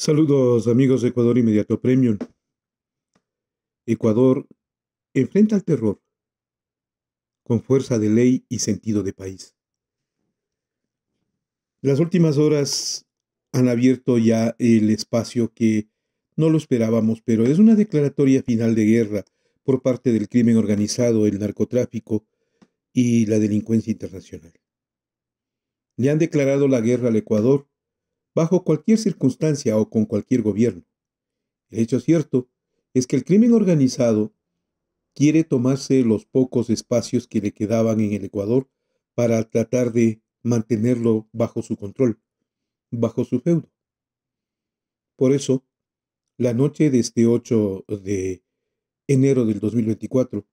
Saludos amigos de Ecuador Inmediato Premium. Ecuador enfrenta al terror con fuerza de ley y sentido de país. Las últimas horas han abierto ya el espacio que no lo esperábamos, pero es una declaratoria final de guerra por parte del crimen organizado, el narcotráfico y la delincuencia internacional. Le han declarado la guerra al Ecuador bajo cualquier circunstancia o con cualquier gobierno. El hecho cierto es que el crimen organizado quiere tomarse los pocos espacios que le quedaban en el Ecuador para tratar de mantenerlo bajo su control, bajo su feudo. Por eso, la noche de este 8 de enero del 2024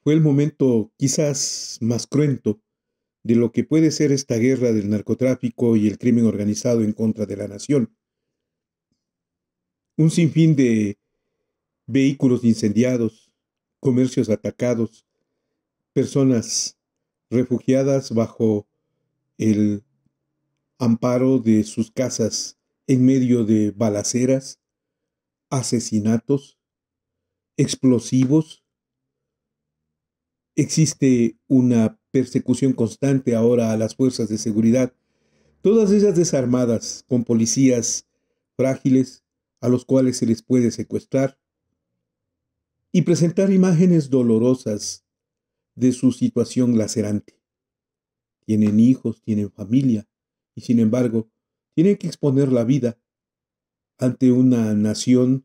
fue el momento quizás más cruento de lo que puede ser esta guerra del narcotráfico y el crimen organizado en contra de la nación. Un sinfín de vehículos incendiados, comercios atacados, personas refugiadas bajo el amparo de sus casas en medio de balaceras, asesinatos, explosivos. Existe una persecución constante ahora a las fuerzas de seguridad, todas ellas desarmadas, con policías frágiles a los cuales se les puede secuestrar, y presentar imágenes dolorosas de su situación lacerante. Tienen hijos, tienen familia, y sin embargo, tienen que exponer la vida ante una nación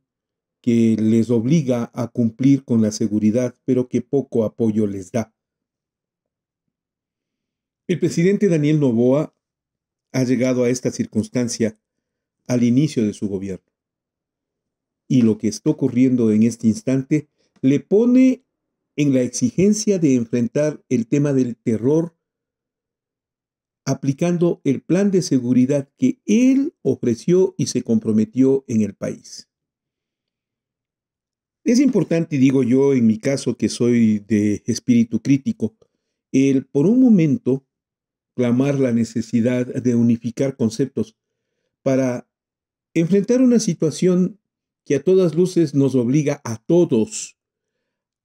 que les obliga a cumplir con la seguridad, pero que poco apoyo les da. El presidente Daniel Novoa ha llegado a esta circunstancia al inicio de su gobierno. Y lo que está ocurriendo en este instante le pone en la exigencia de enfrentar el tema del terror aplicando el plan de seguridad que él ofreció y se comprometió en el país. Es importante, digo yo, en mi caso que soy de espíritu crítico, el por un momento clamar la necesidad de unificar conceptos para enfrentar una situación que a todas luces nos obliga a todos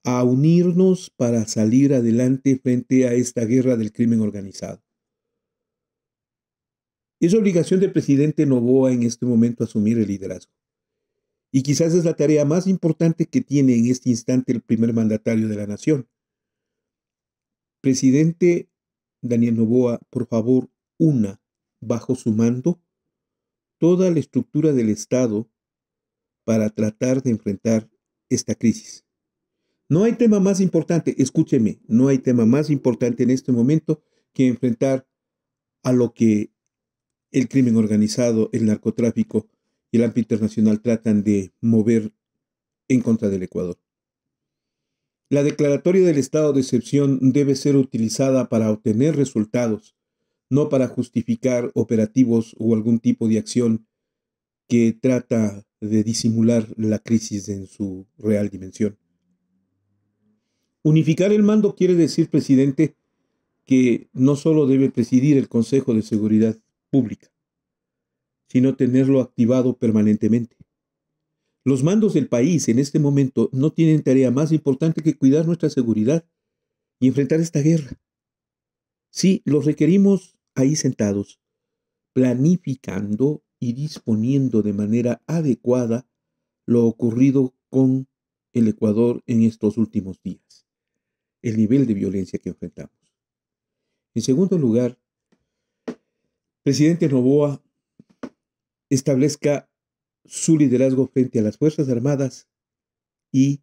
a unirnos para salir adelante frente a esta guerra del crimen organizado. Es obligación del presidente Novoa en este momento asumir el liderazgo. Y quizás es la tarea más importante que tiene en este instante el primer mandatario de la nación. Presidente, Daniel Novoa, por favor, una bajo su mando toda la estructura del Estado para tratar de enfrentar esta crisis. No hay tema más importante, escúcheme, no hay tema más importante en este momento que enfrentar a lo que el crimen organizado, el narcotráfico y el ámbito internacional tratan de mover en contra del Ecuador. La declaratoria del estado de excepción debe ser utilizada para obtener resultados, no para justificar operativos o algún tipo de acción que trata de disimular la crisis en su real dimensión. Unificar el mando quiere decir, presidente, que no solo debe presidir el Consejo de Seguridad Pública, sino tenerlo activado permanentemente. Los mandos del país en este momento no tienen tarea más importante que cuidar nuestra seguridad y enfrentar esta guerra. Sí, los requerimos ahí sentados, planificando y disponiendo de manera adecuada lo ocurrido con el Ecuador en estos últimos días, el nivel de violencia que enfrentamos. En segundo lugar, presidente Novoa establezca su liderazgo frente a las Fuerzas Armadas y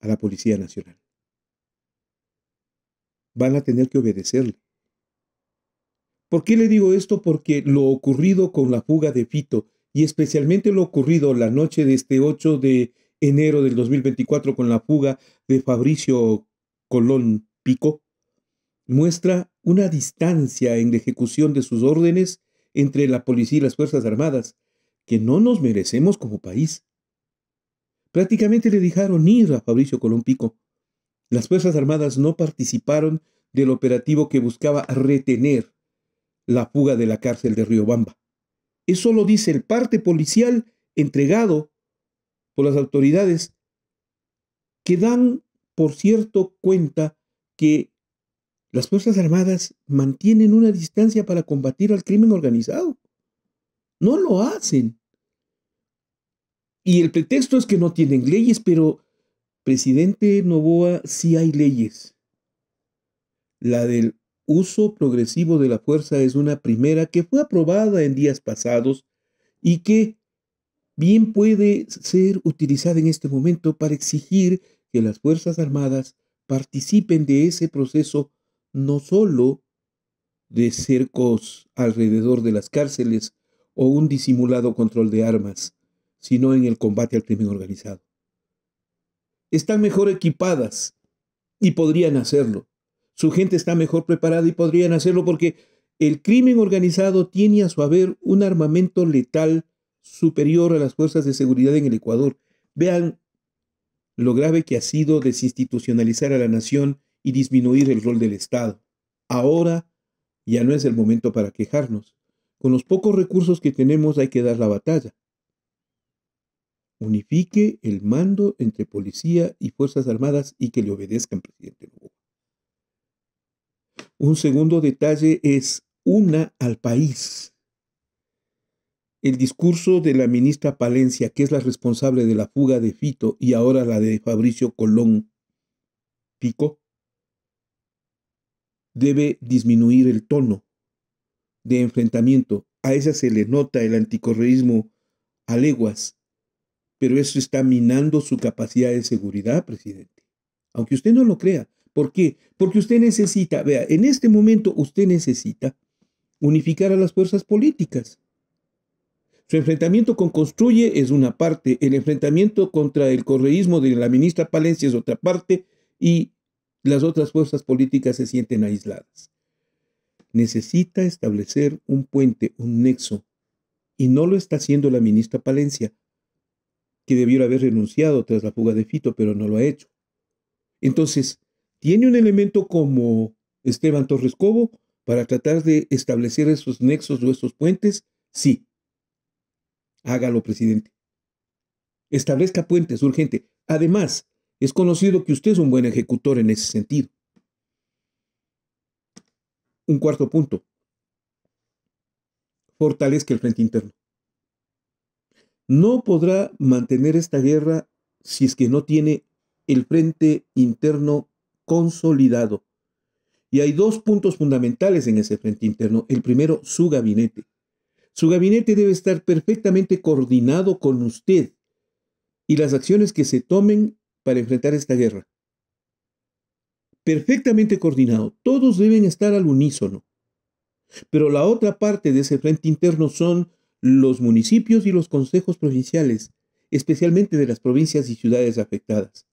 a la Policía Nacional. Van a tener que obedecerle. ¿Por qué le digo esto? Porque lo ocurrido con la fuga de Fito y especialmente lo ocurrido la noche de este 8 de enero del 2024 con la fuga de Fabricio Colón Pico, muestra una distancia en la ejecución de sus órdenes entre la policía y las Fuerzas Armadas, que no nos merecemos como país. Prácticamente le dejaron ir a Fabricio Colompico. Las Fuerzas Armadas no participaron del operativo que buscaba retener la fuga de la cárcel de Riobamba. Eso lo dice el parte policial entregado por las autoridades que dan, por cierto, cuenta que las Fuerzas Armadas mantienen una distancia para combatir al crimen organizado. No lo hacen. Y el pretexto es que no tienen leyes, pero presidente Novoa sí hay leyes. La del uso progresivo de la fuerza es una primera que fue aprobada en días pasados y que bien puede ser utilizada en este momento para exigir que las Fuerzas Armadas participen de ese proceso no solo de cercos alrededor de las cárceles o un disimulado control de armas, sino en el combate al crimen organizado. Están mejor equipadas y podrían hacerlo. Su gente está mejor preparada y podrían hacerlo porque el crimen organizado tiene a su haber un armamento letal superior a las fuerzas de seguridad en el Ecuador. Vean lo grave que ha sido desinstitucionalizar a la nación y disminuir el rol del Estado. Ahora ya no es el momento para quejarnos. Con los pocos recursos que tenemos hay que dar la batalla. Unifique el mando entre policía y Fuerzas Armadas y que le obedezcan, presidente Un segundo detalle es una al país. El discurso de la ministra Palencia, que es la responsable de la fuga de Fito y ahora la de Fabricio Colón Pico, debe disminuir el tono de enfrentamiento. A esa se le nota el anticorreísmo a leguas, pero eso está minando su capacidad de seguridad, presidente. Aunque usted no lo crea. ¿Por qué? Porque usted necesita, vea, en este momento usted necesita unificar a las fuerzas políticas. Su enfrentamiento con Construye es una parte, el enfrentamiento contra el correísmo de la ministra Palencia es otra parte y las otras fuerzas políticas se sienten aisladas necesita establecer un puente, un nexo, y no lo está haciendo la ministra Palencia, que debió haber renunciado tras la fuga de Fito, pero no lo ha hecho. Entonces, tiene un elemento como Esteban Torres Cobo para tratar de establecer esos nexos o esos puentes, sí. Hágalo, presidente. Establezca puentes, urgente. Además, es conocido que usted es un buen ejecutor en ese sentido. Un cuarto punto. Fortalezca el frente interno. No podrá mantener esta guerra si es que no tiene el frente interno consolidado. Y hay dos puntos fundamentales en ese frente interno. El primero, su gabinete. Su gabinete debe estar perfectamente coordinado con usted y las acciones que se tomen para enfrentar esta guerra perfectamente coordinado. Todos deben estar al unísono. Pero la otra parte de ese frente interno son los municipios y los consejos provinciales, especialmente de las provincias y ciudades afectadas.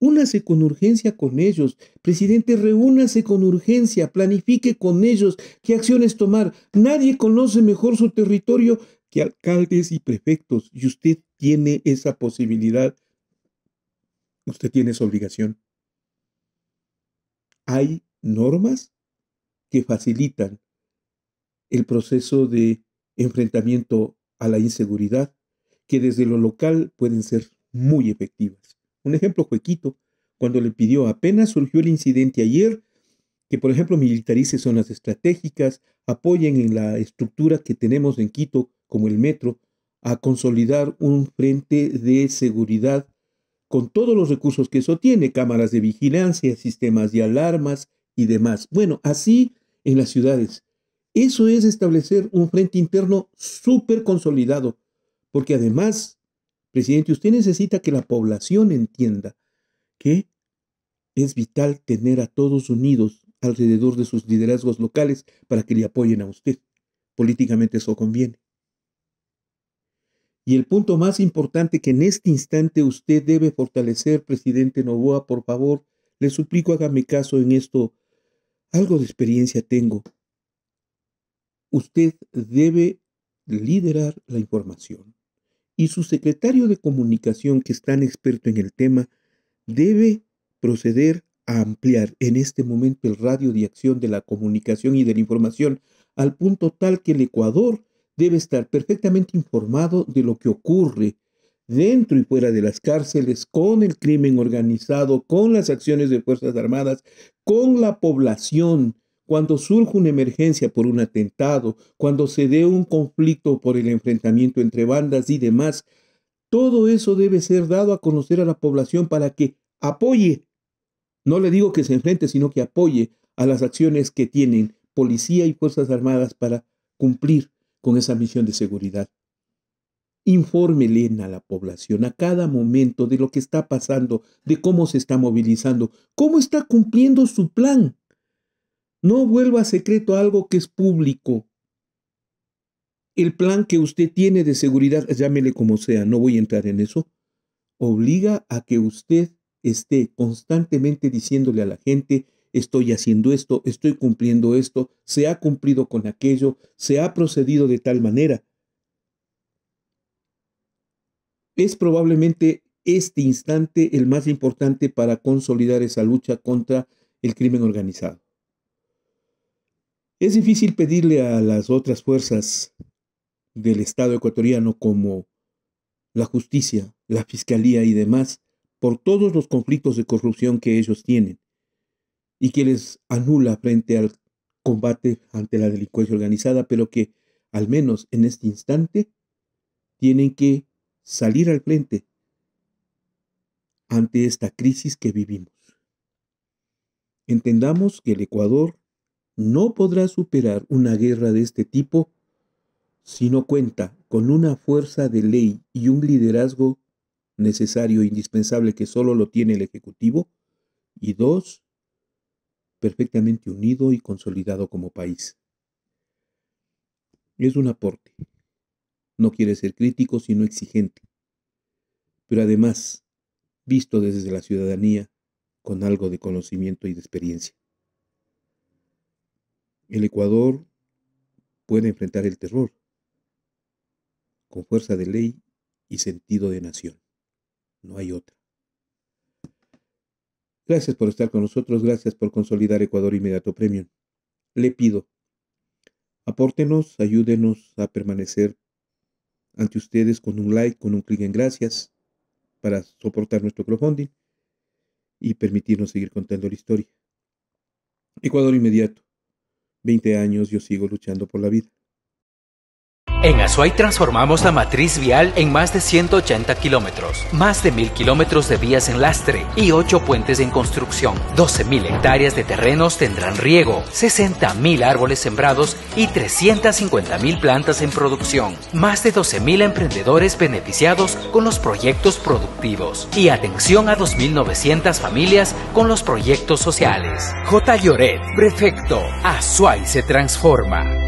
Únase con urgencia con ellos. Presidente, reúnase con urgencia, planifique con ellos qué acciones tomar. Nadie conoce mejor su territorio que alcaldes y prefectos, y usted tiene esa posibilidad. Usted tiene esa obligación hay normas que facilitan el proceso de enfrentamiento a la inseguridad que desde lo local pueden ser muy efectivas. Un ejemplo fue Quito, cuando le pidió apenas surgió el incidente ayer, que por ejemplo militarice zonas estratégicas, apoyen en la estructura que tenemos en Quito, como el metro, a consolidar un frente de seguridad con todos los recursos que eso tiene, cámaras de vigilancia, sistemas de alarmas y demás. Bueno, así en las ciudades. Eso es establecer un frente interno súper consolidado, porque además, presidente, usted necesita que la población entienda que es vital tener a todos unidos alrededor de sus liderazgos locales para que le apoyen a usted. Políticamente eso conviene. Y el punto más importante que en este instante usted debe fortalecer, presidente Novoa, por favor, le suplico hágame caso en esto. Algo de experiencia tengo. Usted debe liderar la información. Y su secretario de comunicación, que es tan experto en el tema, debe proceder a ampliar en este momento el radio de acción de la comunicación y de la información al punto tal que el Ecuador debe estar perfectamente informado de lo que ocurre dentro y fuera de las cárceles, con el crimen organizado, con las acciones de Fuerzas Armadas, con la población. Cuando surge una emergencia por un atentado, cuando se dé un conflicto por el enfrentamiento entre bandas y demás, todo eso debe ser dado a conocer a la población para que apoye. No le digo que se enfrente, sino que apoye a las acciones que tienen policía y Fuerzas Armadas para cumplir con esa misión de seguridad. Infórmele a la población a cada momento de lo que está pasando, de cómo se está movilizando, cómo está cumpliendo su plan. No vuelva secreto algo que es público. El plan que usted tiene de seguridad, llámele como sea, no voy a entrar en eso, obliga a que usted esté constantemente diciéndole a la gente estoy haciendo esto, estoy cumpliendo esto, se ha cumplido con aquello, se ha procedido de tal manera. Es probablemente este instante el más importante para consolidar esa lucha contra el crimen organizado. Es difícil pedirle a las otras fuerzas del Estado ecuatoriano como la justicia, la fiscalía y demás por todos los conflictos de corrupción que ellos tienen y que les anula frente al combate ante la delincuencia organizada, pero que al menos en este instante tienen que salir al frente ante esta crisis que vivimos. Entendamos que el Ecuador no podrá superar una guerra de este tipo si no cuenta con una fuerza de ley y un liderazgo necesario e indispensable que solo lo tiene el Ejecutivo, y dos, perfectamente unido y consolidado como país. Es un aporte. No quiere ser crítico, sino exigente. Pero además, visto desde la ciudadanía, con algo de conocimiento y de experiencia. El Ecuador puede enfrentar el terror con fuerza de ley y sentido de nación. No hay otra. Gracias por estar con nosotros, gracias por consolidar Ecuador Inmediato Premium. Le pido, apórtenos, ayúdenos a permanecer ante ustedes con un like, con un clic en gracias para soportar nuestro crowdfunding y permitirnos seguir contando la historia. Ecuador Inmediato, 20 años yo sigo luchando por la vida. En Azuay transformamos la matriz vial en más de 180 kilómetros, más de 1.000 kilómetros de vías en lastre y 8 puentes en construcción. 12.000 hectáreas de terrenos tendrán riego, 60.000 árboles sembrados y 350.000 plantas en producción. Más de 12.000 emprendedores beneficiados con los proyectos productivos y atención a 2.900 familias con los proyectos sociales. J. Lloret, prefecto, Azuay se transforma.